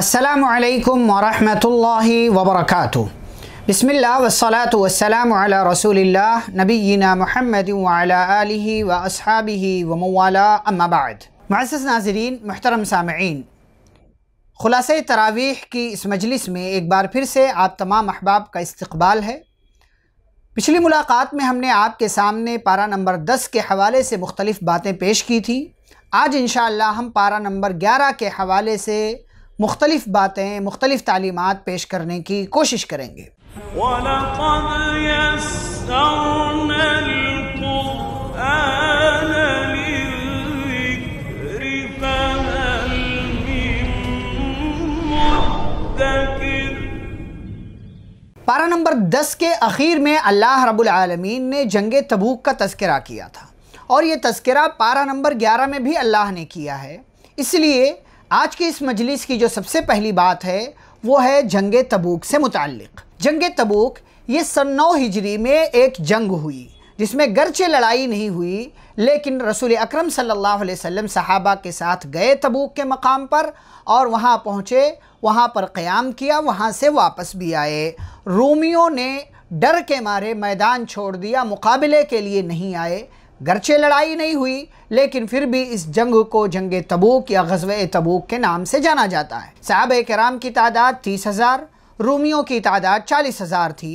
अस्सलाम वालेकुम वरहमतुल्लाहि वबरकातु बिस्मिल्लाह वस्सलातु वस्सलाम अला रसूलिल्लाह नबीना मुहम्मद व अला आलिहि व असहाबिहि व मवाला अम्मा बाद मुअस्सस नाजरीन मोहतरम सामीन खुलासा तरावीह की इस मजलिस में एक बार फिर से आप तमाम अहबाब का इस्तकबाल है पिछली मुलाकात में हमने आपके सामने पारा नंबर दस के हवाले से मुख्तलिफ़ बातें पेश की थी आज इन हम पारा नंबर ग्यारह के हवाले से मुख्तलिफ बातें मुख्तलिफ तालीमत पेश करने की कोशिश करेंगे पारा नंबर दस के अखीर में अल्लाह रब्बुल आलमीन ने जंग तबूक का तस्करा किया था और ये तस्करा पारा नंबर ग्यारह में भी अल्लाह ने किया है इसलिए आज की इस मजलिस की जो सबसे पहली बात है वो है जंग तबूक से मुतक़ जंग तबूक ये सन नौ हिजरी में एक जंग हुई जिसमें गरचे लड़ाई नहीं हुई लेकिन रसूल अकरम सल्लल्लाहु अलैहि वसल्लम सहाबा के साथ गए तबूक के मकाम पर और वहाँ पहुँचे वहाँ पर क़याम किया वहाँ से वापस भी आए रोमियों ने डर के मारे मैदान छोड़ दिया मुकाबले के लिए नहीं आए गरचे लड़ाई नहीं हुई लेकिन फिर भी इस जंग को जंग तबूक या गजब तबूक के नाम से जाना जाता है साहब कराम की तादाद तीस हज़ार रूमियों की तादाद चालीस हज़ार थी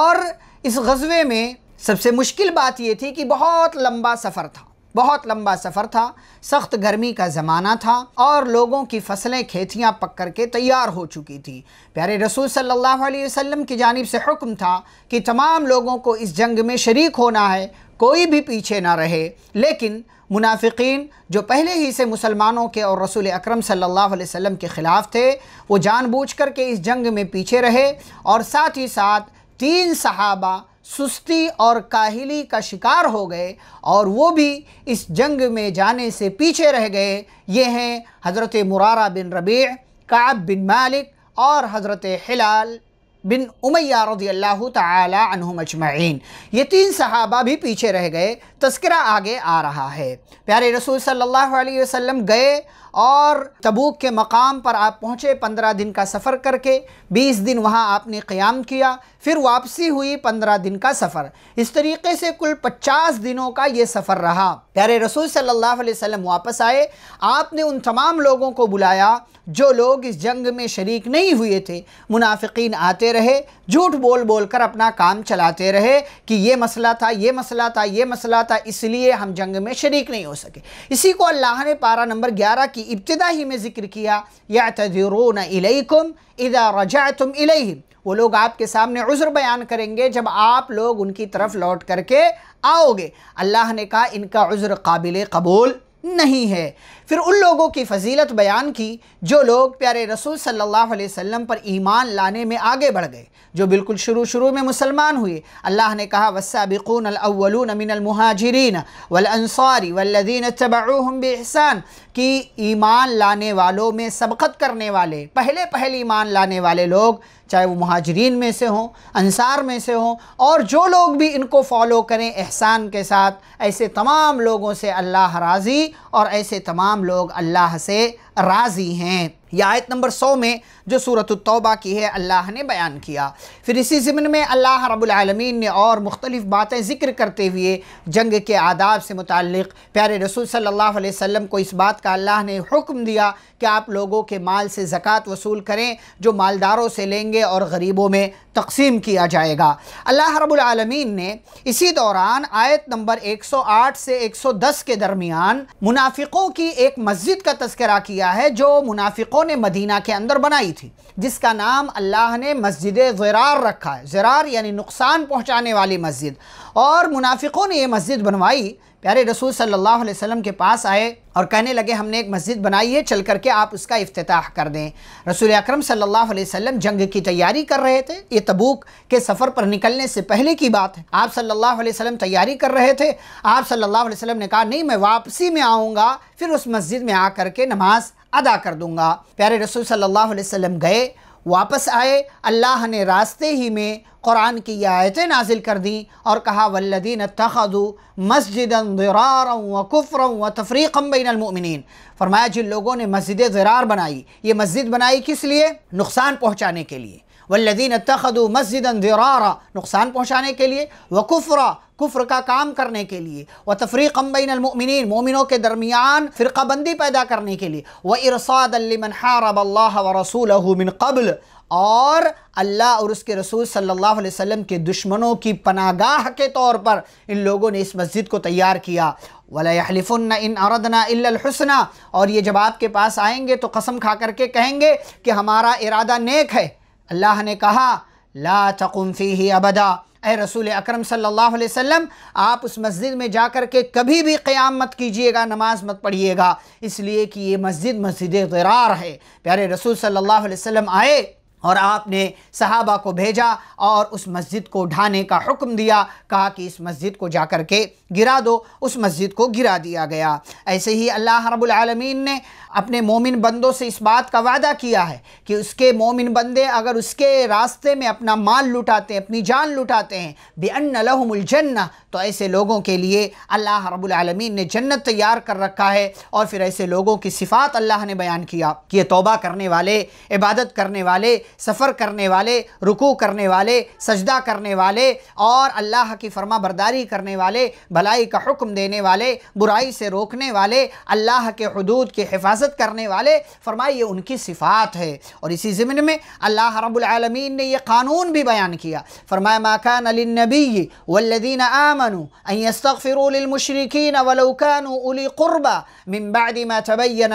और इस गजबे में सबसे मुश्किल बात यह थी कि बहुत लंबा सफ़र था बहुत लंबा सफ़र था सख्त गर्मी का ज़माना था और लोगों की फसलें खेतियाँ पक कर के तैयार हो चुकी थी प्यारे रसूल सल्लल्लाहु अलैहि वसल्लम की जानब से हुक्म था कि तमाम लोगों को इस जंग में शरीक होना है कोई भी पीछे ना रहे लेकिन मुनाफिकीन जो पहले ही से मुसलमानों के और रसूल अकरम सल्लल्लाहु अलैहि वसल्लम के ख़िलाफ़ थे वो जानबूझकर के इस जंग में पीछे रहे और साथ ही साथ तीन सहाबा सुस्ती और काहिली का शिकार हो गए और वो भी इस जंग में जाने से पीछे रह गए ये हैं हज़रत मुरारा बिन रबी काब बिन मालिक और हज़रत हिलाल बिन उमैया रदी अल्लाह तहम अजमैन ये तीन सहाबा भी पीछे रह गए तस्करा आगे आ रहा है प्यारे रसूल सल्लल्लाहु अलैहि वसल्लम गए और तबूक के मकाम पर आप पहुँचे पंद्रह दिन का सफ़र करके बीस दिन वहाँ आपने क़्याम किया फिर वापसी हुई पंद्रह दिन का सफ़र इस तरीके से कुल पचास दिनों का ये सफ़र रहा प्यारे रसूल सल्लल्लाहु अलैहि वसल्लम वापस आए आपने उन तमाम लोगों को बुलाया जो लोग इस जंग में शरीक नहीं हुए थे मुनाफिकीन आते रहे झूठ बोल बोल कर अपना काम चलाते रहे कि ये मसला था ये मसला था ये मसला था इसलिए हम जंग में शरीक नहीं हो सके इसी को अल्लाह ने पारा नंबर ग्यारह की इब्तदा ही में जिक्र किया या इलेकुम इदा रजा तुम इलेह वो लोग आपके सामने उज़्र बयान करेंगे जब आप लोग उनकी तरफ लौट करके आओगे अल्लाह ने कहा इनका उज़्र काबिल कबूल नहीं है फिर उन लोगों की फजीलत बयान की जो लोग प्यारे रसूल सल्लल्लाहु अलैहि वसल्लम पर ईमान लाने में आगे बढ़ गए जो बिल्कुल शुरू शुरू में मुसलमान हुए अल्लाह ने कहा वसाबिकून अव्वलून मिनलमहाजरीन वलअनसारी वल्लदीन तबाऊहम बेहसान कि ईमान लाने वालों में सबकत करने वाले पहले पहले ईमान लाने वाले लोग चाहे वो महाजरीन में से हों अंसार में से हों और जो लोग भी इनको फॉलो करें एहसान के साथ ऐसे तमाम लोगों से अल्लाह राज़ी और ऐसे तमाम तमाम लोग अल्लाह से राज़ी हैं यह आयत नंबर सौ में जो सूरत तौबा की है अल्लाह ने बयान किया फिर इसी ज़िमन में अल्लाह रबालमीन ने और मुख्तलिफ़ बातें ज़िक्र करते हुए जंग के आदाब से मुतक़ प्यारे रसूल सल्ला वसम को इस बात का अल्लाह ने हुक्म दिया कि आप लोगों के माल से ज़क़़त वसूल करें जो मालदारों से लेंगे और गरीबों में तकसीम किया जाएगा अल्लाह रबालमीन ने इसी दौरान आयत नंबर एक सौ आठ से एक सौ दस के दरमियान मुनाफिकों की एक मस्जिद का तस्करा किया है जो मुनाफिकों लोगों ने मदीना के अंदर बनाई थी जिसका नाम अल्लाह ने मस्जिद ज़रार रखा है ज़रार यानी नुकसान पहुंचाने वाली मस्जिद और मुनाफिकों ने ये मस्जिद बनवाई प्यारे रसूल सल्लल्लाहु अलैहि वसल्लम के पास आए और कहने लगे हमने एक मस्जिद बनाई है चल करके आप उसका अफ्ताह कर दें रसूल अकरम सल्लल्लाहु अलैहि वसल्लम जंग की तैयारी कर रहे थे ये तबूक के सफ़र पर निकलने से पहले की बात है आप सल्लल्लाहु अलैहि वसल्लम तैयारी कर रहे थे आप सल्लल्लाहु अलैहि वसल्लम ने कहा नहीं मैं वापसी में आऊँगा फिर उस मस्जिद में आ करके नमाज़ अदा कर दूँगा प्यारे रसूल सल्लल्लाहु अलैहि वसल्लम गए वापस आए अल्लाह ने रास्ते ही में कुरान की आयतें नाजिल कर दी और कहा वल्लदीन तखदू मस्जिद ज़रार व कुफ़र व तफरीक़म फरमाया जिन लोगों ने मस्जिद ज़रार बनाई ये मस्जिद बनाई किस लिए नुकसान पहुँचाने के लिए वल्लिन तखदु मस्जिद ज़रारा नुकसान पहुँचाने के लिए कुफरा कुफ्र का काम करने के लिए व तफरीक अम्बिनमिन मोमिनों के दरमियान फ़िरकाबंदी पैदा करने के लिए व इरसादमन हारबल्ला व रसूल मिन कबल और अल्लाह और उसके रसूल सल्लल्लाहु अलैहि वसल्लम के दुश्मनों की पनागाह के तौर पर इन लोगों ने इस मस्जिद को तैयार किया वलाफुन इन अरदना इल्लुसना और ये जब आपके पास आएंगे तो कसम खा करके कहेंगे कि हमारा इरादा नेक है अल्लाह ने कहा ला तकुम्फ़ी ही अबदा ए रसूल अक्रम सल्लल्लाहु अलैहि वसल्लम आप उस मस्जिद में जा कर के कभी भी क़याम मत कीजिएगा नमाज मत पढ़िएगा इसलिए कि ये मस्जिद मस्जिद ग़रार है प्यारे रसूल सल्लल्लाहु अलैहि वसल्लम आए और आपने सहाबा को भेजा और उस मस्जिद को ढाने का हुक्म दिया कहा कि इस मस्जिद को जा के गिरा दो उस मस्जिद को गिरा दिया गया ऐसे ही अल्लाह रबालमीन ने अपने मोमिन बंदों से इस बात का वादा किया है कि उसके मोमिन बंदे अगर उसके रास्ते में अपना माल लुटाते हैं अपनी जान लुटाते हैं बेअन लहमुलजन्ना तो ऐसे लोगों के लिए अल्लाह रबालमीन ने जन्नत तैयार कर रखा है और फिर ऐसे लोगों की सिफ़ात अल्लाह ने बयान किया कि ये तोबा करने वाले इबादत करने वाले सफ़र करने वाले रुकू करने वाले सजदा करने वाले और अल्लाह की फरमा बरदारी करने वाले भलाई का हुक्म देने वाले बुराई से रोकने वाले अल्लाह के हदूद की हिफाजत करने वाले फरमाए ये उनकी सिफ़ात है और इसी ज़मन में अल्लाह रबालमीन ने यह कानून भी बयान किया फ़रमाए माकान नबी वल्लिन आमनु अस्तफ़िरमशरकिन वलोकानबा उली क़ुरबा मिम्बादी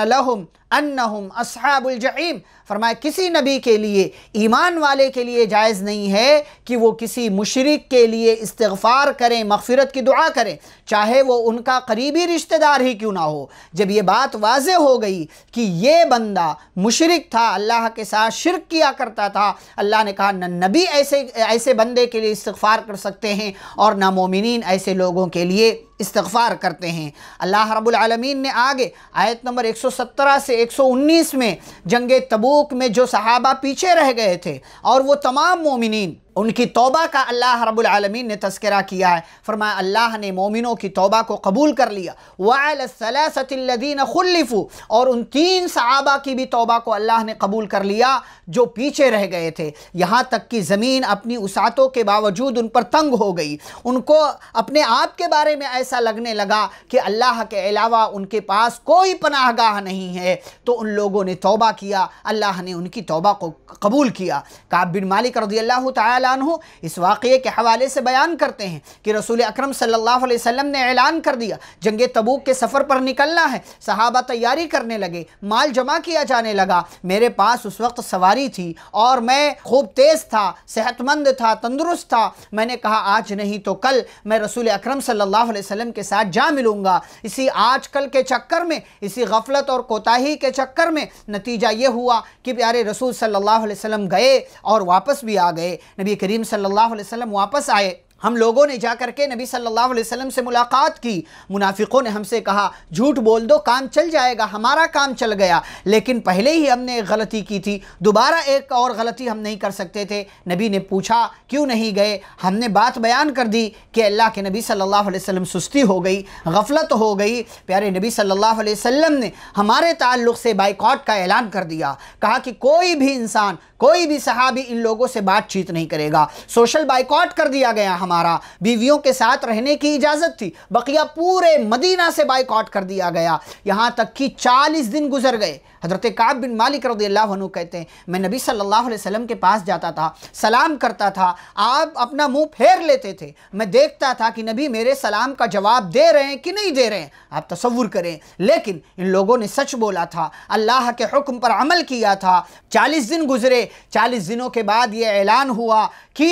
लहम अन्नहुम असहाबुल जहीम फरमाए किसी नबी के लिए ईमान वाले के लिए जायज़ नहीं है कि वो किसी मशरक के लिए इस्तफ़ार करें मगफ़रत की दुआ करें चाहे वो उनका करीबी रिश्तेदार ही क्यों ना हो जब ये बात वाज हो गई कि ये बंदा मुशरक था अल्लाह के साथ शिरक किया करता था अल्लाह ने कहा न नबी ऐसे ऐसे बंदे के लिए इस्तफ़ार कर सकते हैं और ना मोमिन ऐसे लोगों के लिए इस्तफ़ार करते हैं अल्लाह रबालमीन ने आगे आयत नंबर 117 से 119 में जंग तबूक में जो सहाबा पीछे रह गए थे और वो तमाम मोमिन उनकी तोबा का अल्लाह रब्बुल आलमीन ने तस्करा किया है फरमाया अल्लाह ने मोमिनों की तोबा को कबूल कर लिया वालसलसतिल्लदीन खुल्लफ़ू और उन तीन सहाबा की भी तोबा को अल्लाह ने कबूल कर लिया जो पीछे रह गए थे यहाँ तक कि ज़मीन अपनी उसातों के बावजूद उन पर तंग हो गई उनको अपने आप के बारे में ऐसा लगने लगा कि अल्लाह के अलावा उनके पास कोई पनाहगाह नहीं है तो उन लोगों ने तोबा किया अल्लाह ने उनकी तोबा को कबूल किया काबिन मालिक रजी अल्लाह तला तु इस वाक़े के हवाले से बयान करते हैं कि रसूल अक्रम सल्लल्लाहु ने ऐलान कर दिया जंग तबूक के सफ़र पर निकलना है सहाबा तैयारी करने लगे माल जमा किया जाने लगा मेरे पास उस वक्त सवारी थी और मैं खूब तेज़ था सेहतमंद था तंदुरुस्त था मैंने कहा आज नहीं तो कल मैं रसूल अक्रम सल्लल्लाहु के साथ जा मिलूँगा इसी आज कल के चक्कर में इसी गफलत और कोताही के चक्कर में नतीजा ये हुआ कि प्यारे रसूल सल्लल्लाहु अलैहि वसल्लम गए और वापस भी आ गए नबी करीम सल्लल्लाहु अलैहि वसल्लम वापस आए हम लोगों ने जा करके नबी सल्लल्लाहु अलैहि वसल्लम से मुलाकात की मुनाफिकों ने हमसे कहा झूठ बोल दो काम चल जाएगा हमारा काम चल गया लेकिन पहले ही हमने एक गलती की थी दोबारा एक और गलती हम नहीं कर सकते थे नबी ने पूछा क्यों नहीं गए हमने बात बयान कर दी कि अल्लाह के नबी सल्लल्लाहु अलैहि वसल्लम सुस्ती हो गई गफलत हो गई प्यारे नबी सल्लल्लाहु अलैहि वसल्लम ने हमारे ताल्लुक़ से बाइकॉट का ऐलान कर दिया कहा कि कोई भी इंसान कोई भी सहाबी इन लोगों से बातचीत नहीं करेगा सोशल बाइकॉट कर दिया गया हम हमारा बीवियों के साथ रहने की इजाज़त थी बकिया पूरे मदीना से बाइकआउट कर दिया गया यहाँ तक कि चालीस दिन गुजर गए हज़रत काब बिन मालिक रदी अल्लाह कहते हैं मैं नबी सल्लल्लाहु अलैहि वसल्लम के पास जाता था सलाम करता था आप अपना मुंह फेर लेते थे मैं देखता था कि नबी मेरे सलाम का जवाब दे रहे हैं कि नहीं दे रहे हैं आप तस्वुर करें लेकिन इन लोगों ने सच बोला था अल्लाह के हुक्म पर अमल किया था चालीस दिन गुजरे चालीस दिनों के बाद ये ऐलान हुआ कि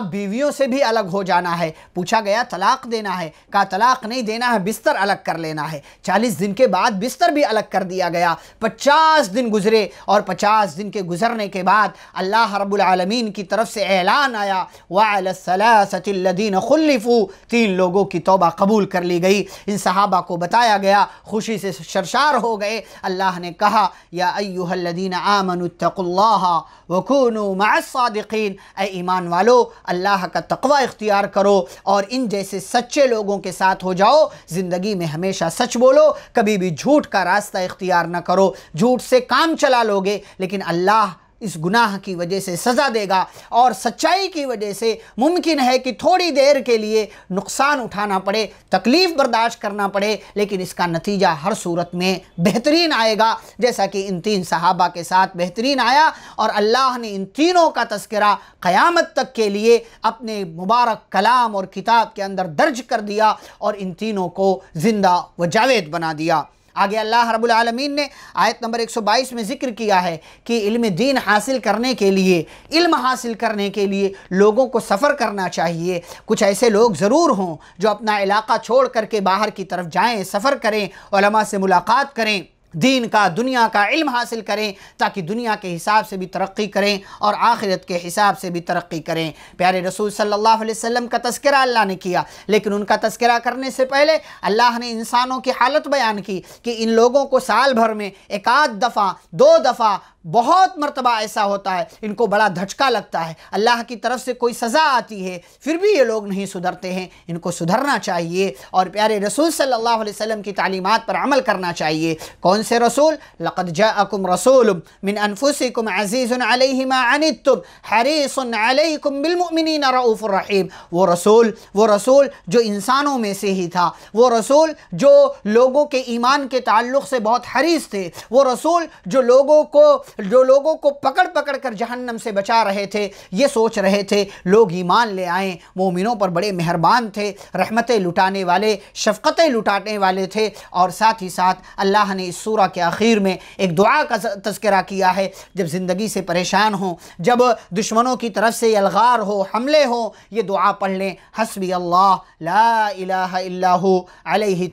अब बीवियों से भी अलग हो हो जाना है पूछा गया तलाक देना है कहा तलाक नहीं देना है बिस्तर अलग कर लेना है चालीस दिन के बाद बिस्तर भी अलग कर दिया गया पचास दिन गुजरे और पचास दिन के गुजरने के बाद अल्लाह रबालमीन की तरफ से ऐलान आया वालसलासतिल्लदीन खुल्लिफू तीन लोगों की तोबा कबूल कर ली गई इन सहाबा को बताया गया खुशी से शरशार हो गए अल्लाह ने कहा या अयुहल्लदीन आमनतकुल्ला वकून मासादीन ए ईमान वालो अल्लाह का तकवा इख्तियार इख्तियार करो और इन जैसे सच्चे लोगों के साथ हो जाओ ज़िंदगी में हमेशा सच बोलो कभी भी झूठ का रास्ता इख्तियार ना करो झूठ से काम चला लोगे लेकिन अल्लाह इस गुनाह की वजह से सज़ा देगा और सच्चाई की वजह से मुमकिन है कि थोड़ी देर के लिए नुकसान उठाना पड़े तकलीफ़ बर्दाश्त करना पड़े लेकिन इसका नतीजा हर सूरत में बेहतरीन आएगा जैसा कि इन तीन सहाबा के साथ बेहतरीन आया और अल्लाह ने इन तीनों का तस्करा क़यामत तक के लिए अपने मुबारक कलाम और किताब के अंदर दर्ज कर दिया और इन तीनों को ज़िंदा व जावेद बना दिया आगे अल्लाह रब्बुल आलमीन ने आयत नंबर 122 में ज़िक्र किया है कि इल्म दीन हासिल करने के लिए इल्म हासिल करने के लिए लोगों को सफ़र करना चाहिए कुछ ऐसे लोग ज़रूर हों जो अपना इलाका छोड़ करके बाहर की तरफ जाएँ सफ़र करें से मुलाकात करें दीन का दुनिया का इल्म हासिल करें ताकि दुनिया के हिसाब से भी तरक्की करें और आखिरत के हिसाब से भी तरक्की करें प्यारे रसूल सल्लल्लाहु अलैहि वसल्लम का तस्करा अल्लाह ने किया लेकिन उनका तस्करा करने से पहले अल्लाह ने इंसानों की हालत बयान की कि इन लोगों को साल भर में एक आध दफ़ा दो दफ़ा बहुत मरतबा ऐसा होता है इनको बड़ा धचका लगता है अल्लाह की तरफ से कोई सज़ा आती है फिर भी ये लोग नहीं सुधरते हैं इनको सुधरना चाहिए और प्यारे रसूल सल्लल्लाहु अलैहि वसल्लम की तालीमात पर अमल करना चाहिए कौन कौन से रसूल लक़द अकुम रसूल मिन अनफुसिकुम अजीज़न अलैहिमा अनितुम हरीसुन अलैकुम मुमिनीन रऊफुर रहीम वो रसूल वो रसूल जो इंसानों में से ही था वो रसूल जो लोगों के ईमान के ताल्लुक़ से बहुत हरीस थे वो रसूल जो लोगों को जो लोगों को पकड़ पकड़ कर जहन्नम से बचा रहे थे ये सोच रहे थे लोग ईमान ले आए मोमिनों पर बड़े मेहरबान थे रहमतें लुटाने वाले शफ़क़तें लुटाने वाले थे और साथ ही साथ अल्लाह ने इस सूर के आखिर में एक दुआ का तस्करा किया है जब ज़िंदगी से परेशान हो जब दुश्मनों की तरफ से अलगार हो हमले हो ये दुआ पढ़ लें हसबी अल्लाह ला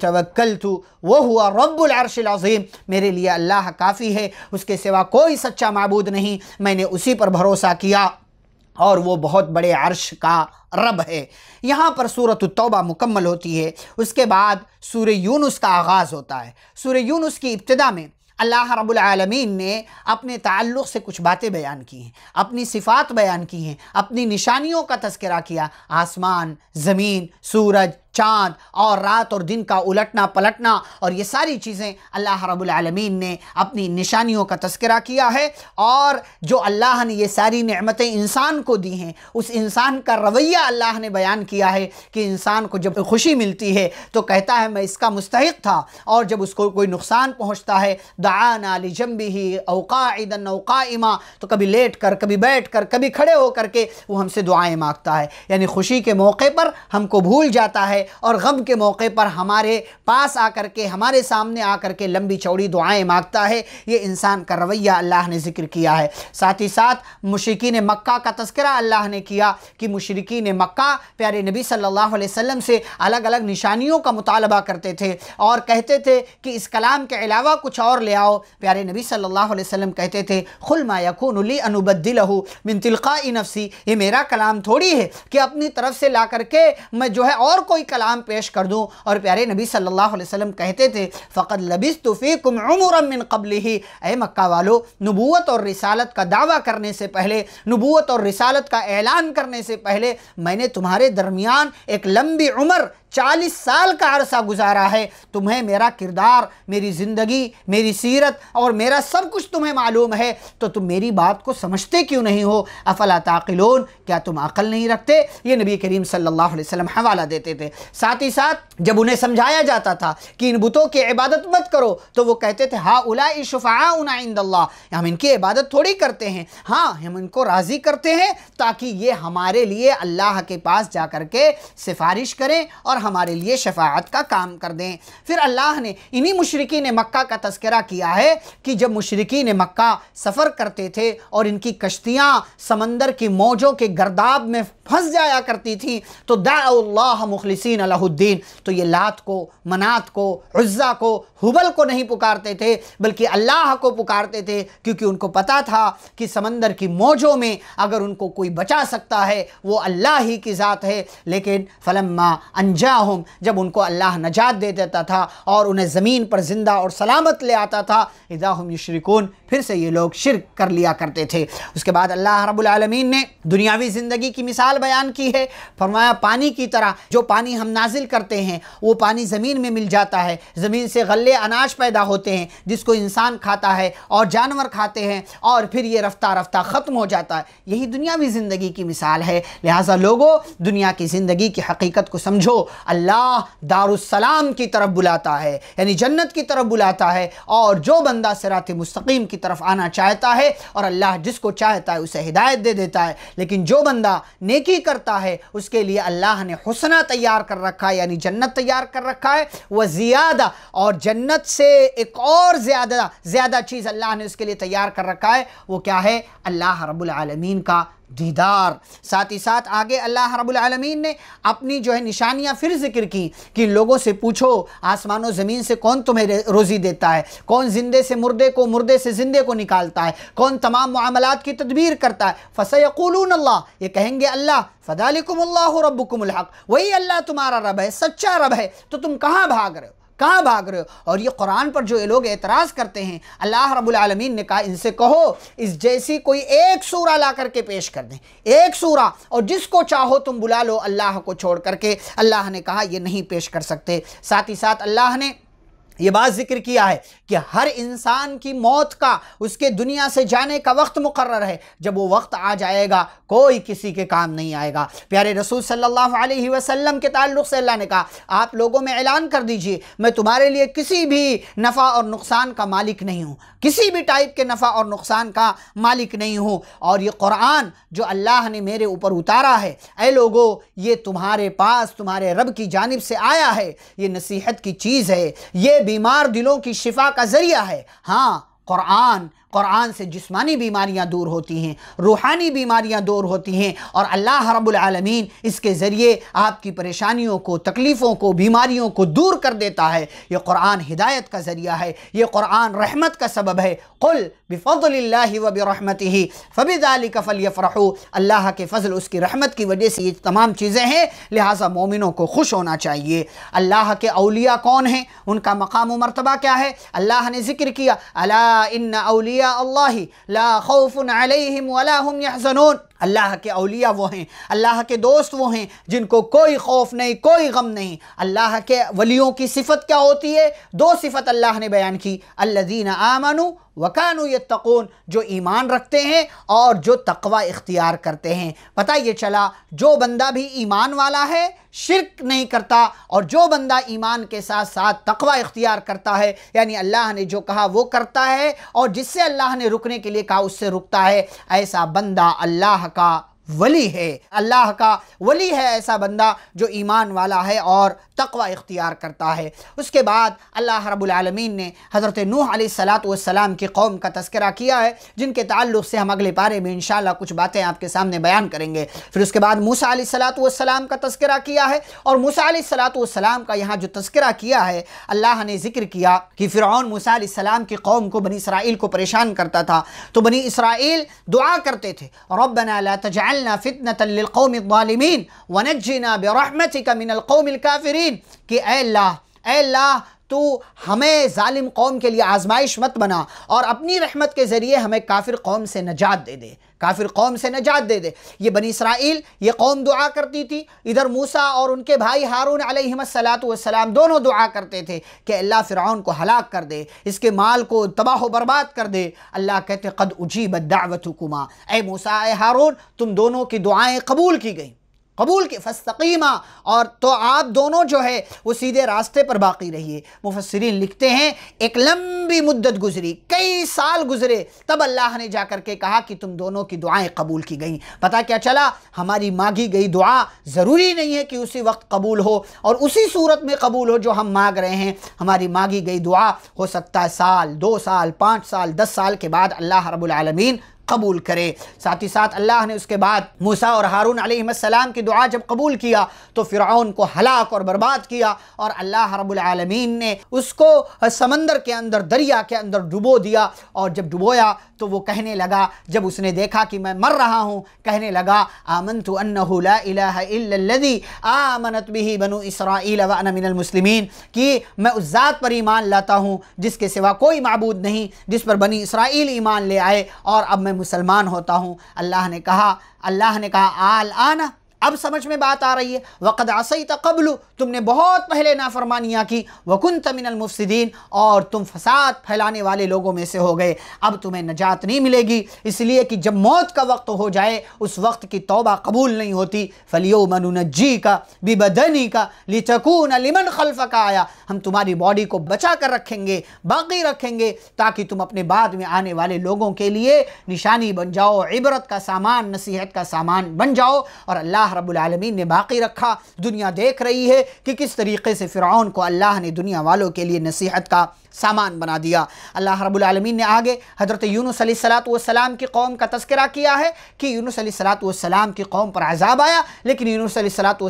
तवक्ल तो वह हुआ रबुलरशीम मेरे लिए अल्लाह काफ़ी है उसके सिवा कोई सच्चा मबूद नहीं मैंने उसी पर भरोसा किया और वो बहुत बड़े अर्श का रब है यहाँ पर सूरत तौबा मुकम्मल होती है उसके बाद सूर्य यूनुस का आगाज़ होता है सूर्य यूनुस की इब्तदा में अल्लाह रबालमीन ने अपने ताल्लुक़ से कुछ बातें बयान की हैं अपनी सिफ़ात बयान की हैं अपनी निशानियों का तस्करा किया आसमान ज़मीन सूरज चाँद और रात और दिन का उलटना पलटना और ये सारी चीज़ें अल्लाह रबालमीन ने अपनी निशानियों का तस्करा किया है और जो अल्लाह ने ये सारी नमतें इंसान को दी हैं उस इंसान का रवैया अल्लाह ने बयान किया है कि इंसान को जब खुशी मिलती है तो कहता है मैं इसका मुस्तक था और जब उसको कोई नुकसान पहुँचता है दाना जम्बी ही अवकादन इमा तो कभी लेट कर कभी बैठ कर कभी खड़े होकर के वो हमसे दुआएँ मांगता है यानी खुशी के मौके पर हमको भूल जाता है और गम के मौके पर हमारे पास आकर के हमारे सामने आकर के लंबी चौड़ी दुआएं मांगता है ये इंसान का रवैया अल्लाह ने जिक्र किया है साथ ही साथ ने मक्का का तस्करा अल्लाह ने किया कि ने मक्का प्यारे नबी सल्लल्लाहु अलैहि वसल्लम से अलग अलग निशानियों का मुतालबा करते थे और कहते थे कि इस कलाम के अलावा कुछ और ले आओ प्यारे नबी सल्लल्लाहु अलैहि वसल्लम कहते थे खुलमा यकूनली अनुबद्दिलहू मिन तिलका नफसी ये मेरा कलाम थोड़ी है कि अपनी तरफ से ला करके मैं जो है और कोई कलाम पेश कर दूँ और प्यारे नबी सल्लल्लाहु अलैहि वसल्लम कहते थे फ़कत लबिस तोफ़ी कुम कबल ही ए मक्का वालो नबूत और रिसालत का दावा करने से पहले नबूत और रिसालत का ऐलान करने से पहले मैंने तुम्हारे दरमियान एक लंबी उम्र चालीस साल का अरसा गुजारा है तुम्हें मेरा किरदार मेरी ज़िंदगी मेरी सीरत और मेरा सब कुछ तुम्हें मालूम है तो तुम मेरी बात को समझते क्यों नहीं हो अफला ताकिलोन क्या तुम अकल नहीं रखते ये नबी करीम सल्लल्लाहु अलैहि वसल्लम हवाला देते थे साथ ही साथ जब उन्हें समझाया जाता था कि इन बुतों की इबादत मत करो तो वो कहते थे हाँ उला शफ़ा उना हम इनकी इबादत थोड़ी करते हैं हाँ हम इनको राज़ी करते हैं ताकि ये हमारे लिए अल्लाह के पास जा कर के सिफारिश करें और हमारे लिए शफात का काम कर दें फिर अल्लाह ने इन्हीं मशरक़ी ने मक्का का तस्करा किया है कि जब मशरक़ी ने मक्का सफ़र करते थे और इनकी कश्तियाँ समंदर की मौजों के गर्दाब में फंस जाया करती थी तो दाउल्लाह मुखलसिन अलाउद्दीन तो ये लात को मनात को रज़ा को हुबल को नहीं पुकारते थे बल्कि अल्लाह को पुकारते थे क्योंकि उनको पता था कि समंदर की मौजों में अगर उनको कोई बचा सकता है वो अल्लाह ही की ज़ात है लेकिन फलम्मा अनजा हम जब उनको अल्लाह नजात दे देता था और उन्हें ज़मीन पर ज़िंदा और सलामत ले आता था इदा हम यशरिकून फिर से ये लोग शिरक कर लिया करते थे उसके बाद अल्लाह रबालमीन ने दुनियावी ज़िंदगी की मिसाल बयान की है फरमाया पानी की तरह जो पानी हम नाजिल करते हैं वो पानी ज़मीन में मिल जाता है ज़मीन से गले अनाज पैदा होते हैं जिसको इंसान खाता है और जानवर खाते हैं और फिर ये रफ्ता रफ्ता ख़त्म हो जाता है यही दुनियावी ज़िंदगी की मिसाल है लिहाजा लोगों दुनिया की ज़िंदगी की हकीकत को समझो अल्लाह दारुसलाम की तरफ बुलाता है यानी जन्नत की तरफ बुलाता है और जो बंदा सरात मुस्तकीम की तरफ आना चाहता है और अल्लाह जिसको चाहता है उसे हिदायत दे देता है लेकिन जो बंदा नेकी करता है उसके लिए अल्लाह ने हुसना तैयार कर रखा है यानी जन्नत तैयार कर रखा है वह ज़्यादा और जन्नत से एक और ज़्यादा ज़्यादा चीज़ अल्लाह ने उसके लिए तैयार कर रखा है वो क्या है अल्लाह रबालमीन का दीदार साथ ही साथ आगे अल्लाह रबालमीन ने अपनी जो है निशानियाँ फिर जिक्र की कि लोगों से पूछो आसमान ज़मीन से कौन तुम्हें रोज़ी देता है कौन जिंदे से मुर्दे को मुर्दे से ज़िंदे को निकालता है कौन तमाम मामलात की तदबीर करता है फ़सैक़ूलून अल्लाह ये कहेंगे अल्लाह फ़दालकुम रबकुमल हक वही अल्लाह तुम्हारा रब है सच्चा रब है तो तुम कहाँ भाग रहे हो कहाँ भाग रहे हो और ये कुरान पर जो ये लोग एतराज़ करते हैं अल्लाह रबालमीन ने कहा इनसे कहो इस जैसी कोई एक सूरा ला करके पेश कर दें एक सूरा और जिसको चाहो तुम बुला लो अल्लाह को छोड़ करके अल्लाह ने कहा ये नहीं पेश कर सकते साथ ही साथ अल्लाह ने ये बात जिक्र किया है कि हर इंसान की मौत का उसके दुनिया से जाने का वक्त मुकर्र है जब वो वक्त आ जाएगा कोई किसी के काम नहीं आएगा प्यारे रसूल सल्लल्लाहु अलैहि वसल्लम के ताल्लुक़ से अल्लाह ने कहा आप लोगों में ऐलान कर दीजिए मैं तुम्हारे लिए किसी भी नफ़ा और नुकसान का मालिक नहीं हूँ किसी भी टाइप के नफ़ा और नुकसान का मालिक नहीं हूँ और ये क़ुरान जो अल्लाह ने मेरे ऊपर उतारा है ए लोगो ये तुम्हारे पास तुम्हारे रब की जानब से आया है ये नसीहत की चीज़ है ये बीमार दिलों की शिफा का ज़रिया है हाँ क़ुरान क़ुरान से जिस्मानी बीमारियां दूर होती हैं रूहानी बीमारियां दूर होती हैं और अल्लाह रबालमीन इसके ज़रिए आपकी परेशानियों को तकलीफ़ों को बीमारियों को दूर कर देता है ये कुरान हिदायत का ज़रिया है ये कुरान रहमत का सबब है कुल बेफ़ल व बरहमत ही फ़बिदाली कफल फ़रहू अल्लाह के फ़जल उसकी रहमत की वजह से ये तमाम चीज़ें हैं लिहाजा मोमिनों को खुश होना चाहिए अल्लाह के अलिया कौन हैं उनका मकाम मरतबा क्या है अल्लाह ने ज़िक्र किया अला इन अलिया الله لا خوف عليهم ولا هم يحزنون अल्लाह के अलिया वो हैं अल्लाह के दोस्त वो हैं जिनको कोई खौफ नहीं कोई गम नहीं अल्लाह के वलियों की सिफत क्या होती है दो सिफत अल्लाह ने बयान की अल्लादीन आमनु वकानु ये तकोन जो ईमान रखते हैं और जो तकवा इख्तियार करते हैं पता ये चला जो बंदा भी ईमान वाला है शिरक नहीं करता और जो बंदा ईमान के साथ साथ तकवा इख्तियार करता है यानी अल्लाह ने जो कहा वो करता है और जिससे अल्लाह ने रुकने के लिए कहा उससे रुकता है ऐसा बंदा अल्लाह 墓 वली है अल्लाह का वली है ऐसा बंदा जो ईमान वाला है और तकवा इख्तियार करता है उसके बाद अल्लाह रबालमीन ने हज़रत नूह सलाम की कौम का तस्करा किया है जिनके ताल्लुक से हम अगले पारे में इन कुछ बातें आपके सामने बयान करेंगे फिर उसके बाद मूसा सलाम का तस्करा किया है और मूसा सलाम का यहाँ जो तस्करा किया है अल्लाह ने जिक्र किया कि फ़िरौन मूसा सलाम की कौम को बनी इसराइल को परेशान करता था तो बनी इसराइल दुआ करते थे रबना ला واجعلنا فتنة للقوم الظالمين ونجنا برحمتك من القوم الكافرين कि ए الله तो हमें ालिम कौम के लिए आजमाइश मत बना और अपनी रहमत के ज़रिए हमें काफिर कौम से नजात दे दे काफिर कौम से नजात दे दे ये बनी इसराइल ये कौम दुआ करती थी इधर मूसा और उनके भाई हारून सलाम दोनों दुआ करते थे कि अल्लाह फ़िरौन को हलाक कर दे इसके माल को तबाह बर्बाद कर दे अल्लाह कहते कद उजी बदावत हुकुमा ए मूसा ए हारून तुम दोनों की दुआएँ कबूल की गई कबूल के फस्तकीमा और तो आप दोनों जो है वो सीधे रास्ते पर बाकी रहिए मुफसरीन लिखते हैं एक लंबी मुद्दत गुजरी कई साल गुजरे तब अल्लाह ने जा कर के कहा कि तुम दोनों की दुआएं कबूल की गई पता क्या चला हमारी मांगी गई दुआ ज़रूरी नहीं है कि उसी वक्त कबूल हो और उसी सूरत में कबूल हो जो हम मांग रहे हैं हमारी मांगी गई दुआ हो सकता है साल दो साल पाँच साल दस साल के बाद अल्लाह रबालमीन कबूल करे साथ ही साथ अल्लाह ने उसके बाद मूसा और हारून अलैहिस्सलाम की दुआ जब कबूल किया तो फ़िरौन को हलाक और बर्बाद किया और अल्लाह रबालमीन ने उसको समंदर के अंदर दरिया के अंदर डुबो दिया और जब डुबोया तो वो कहने लगा जब उसने देखा कि मैं मर रहा हूँ कहने लगा आमन तो अन्नदी आमनत भी बनू इसराइल कि मैं उस ज़ात पर ईमान लाता हूँ जिसके सिवा कोई मबूद नहीं जिस पर बनी इसराइल ईमान ले आए और अब मैं मुसलमान होता हूँ अल्लाह ने कहा अल्लाह ने कहा आल आना अब समझ में बात आ रही है वक़द आसई तबलु तुमने बहुत पहले नाफरमानियाँ की वकुन तमिनल मुफसदीन और तुम फसाद फैलाने वाले लोगों में से हो गए अब तुम्हें नजात नहीं मिलेगी इसलिए कि जब मौत का वक्त हो जाए उस वक्त की तोबा कबूल नहीं होती फलियो मनुनजी का बिबदनी का लिचकून लिमन खल्फ का आया हम तुम्हारी बॉडी को बचा कर रखेंगे बाकी रखेंगे ताकि तुम अपने बाद में आने वाले लोगों के लिए निशानी बन जाओ इबरत का सामान नसीहत का सामान बन जाओ और अल्लाह अल्लाह रबालमीन ने बाकी रखा दुनिया देख रही है कि किस तरीके से फ़िरौन को अल्लाह ने दुनिया वालों के लिए नसीहत का सामान बना दिया अल्लाह रबालमीन ने आगे हज़रत यूनुस सलाम की कौम का तस्करा किया है कि यूनुस सलाम की कौम पर अजाब आया लेकिन यूनुस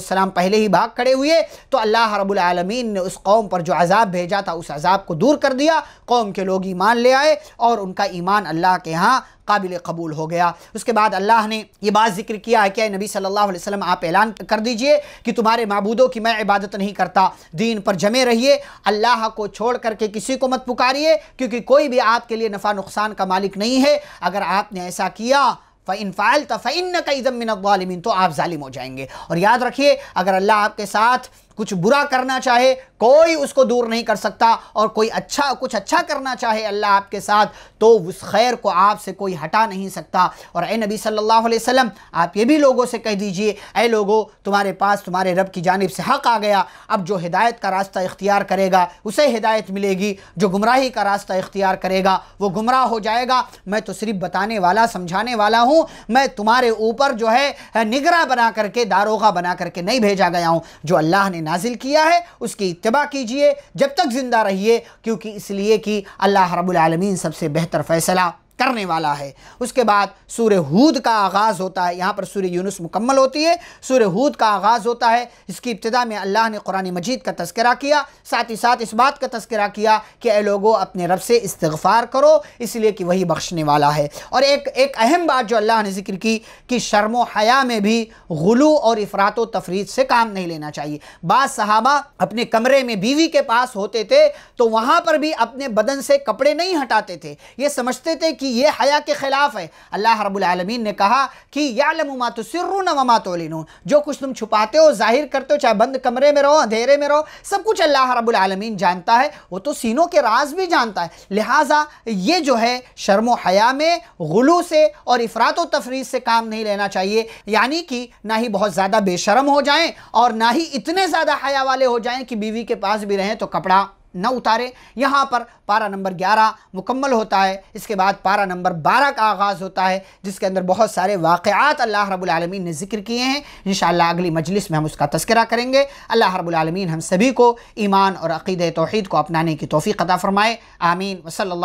सलाम पहले ही भाग खड़े हुए तो अल्लाह रबालमीन ने उस कौम पर जो अजाब भेजा था उस अजाब को दूर कर दिया कौम के लोग ईमान ले आए और उनका ईमान अल्लाह के यहाँ काबिल कबूल हो गया उसके बाद अल्लाह ने यह बात जिक्र किया है कि नबी सल्लल्लाहु अलैहि वसल्लम आप ऐलान कर दीजिए कि तुम्हारे मबूदों की मैं इबादत नहीं करता दीन पर जमे रहिए अल्लाह को छोड़ करके किसी को मत पुकारिए क्योंकि कोई भी आपके लिए नफ़ा नुकसान का मालिक नहीं है अगर आपने ऐसा किया फ़ैन फ़ायल तो फ़ैन कई ज़मिन तो आप ालिम हो जाएंगे और याद रखिए अगर अल्लाह आपके साथ कुछ बुरा करना चाहे कोई उसको दूर नहीं कर सकता और कोई अच्छा कुछ अच्छा करना चाहे अल्लाह आपके साथ तो उस खैर को आपसे कोई हटा नहीं सकता और ए नबी सल्लल्लाहु अलैहि वसल्लम आप ये भी लोगों से कह दीजिए ए लोगों तुम्हारे पास तुम्हारे रब की जानब से हक़ आ गया अब जो हिदायत का रास्ता इख्तियार करेगा उसे हिदायत मिलेगी जो गुमराही का रास्ता इख्तियार करेगा वो गुमराह हो जाएगा मैं तो सिर्फ बताने वाला समझाने वाला हूँ मैं तुम्हारे ऊपर जो है निगरा बना करके दारोगा बना करके नहीं भेजा गया हूँ जो अल्लाह ने नाजिल किया है उसकी इतबा कीजिए जब तक ज़िंदा रहिए क्योंकि इसलिए कि अल्लाह रब्बुल आलमीन सबसे बेहतर फ़ैसला करने वाला है उसके बाद सूर्य हूद का आगाज़ होता है यहाँ पर सूर्य यूनुस मुकम्मल होती है सूर्य हूद का आगाज़ होता है इसकी इब्तदा में अल्लाह ने कुरान मजीद का तस्करा किया साथ ही साथ इस बात का तस्करा किया कि ए लोगों अपने रब से इस्तफ़ार करो इसलिए कि वही बख्शने वाला है और एक एक अहम बात जो अल्लाह ने जिक्र की कि शर्म हया में भी गुलू और अफरात तफरीत से काम नहीं लेना चाहिए बाद सहाबा अपने कमरे में बीवी के पास होते थे तो वहाँ पर भी अपने बदन से कपड़े नहीं हटाते थे ये समझते थे कि कि ये हया के ख़िलाफ़ है अल्लाह रबालमीन ने कहा कि यालमुमा तो सिर्रुन वमा तोलिन जो कुछ तुम छुपाते हो जाहिर करते हो चाहे बंद कमरे में रहो अंधेरे में रहो सब कुछ अल्लाह रबालमीन जानता है वो तो सीनों के राज भी जानता है लिहाजा ये जो है शर्म हया में गुलू से और अफरात तफरी से काम नहीं लेना चाहिए यानी कि ना ही बहुत ज़्यादा बेशरम हो जाएं और ना ही इतने ज़्यादा हया वाले हो जाएं कि बीवी के पास भी रहें तो कपड़ा न उतारें यहाँ पर पारा नंबर ग्यारह मुकम्मल होता है इसके बाद पारा नंबर बारह का आगाज़ होता है जिसके अंदर बहुत सारे वाक़ात अल्लाह रबालमीन ने ज़िक्र किए हैं इन अगली मजलिस में हम उसका तस्करा करेंगे अल्लाह रबालमीन हम सभी को ईमान और अक़ीद तोहद को अपनाने की तोफ़ी अदा फ़रमाए आमीन वसल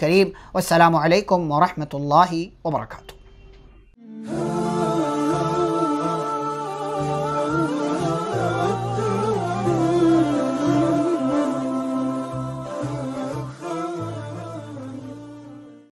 करीम वालकम वरहमल वर्का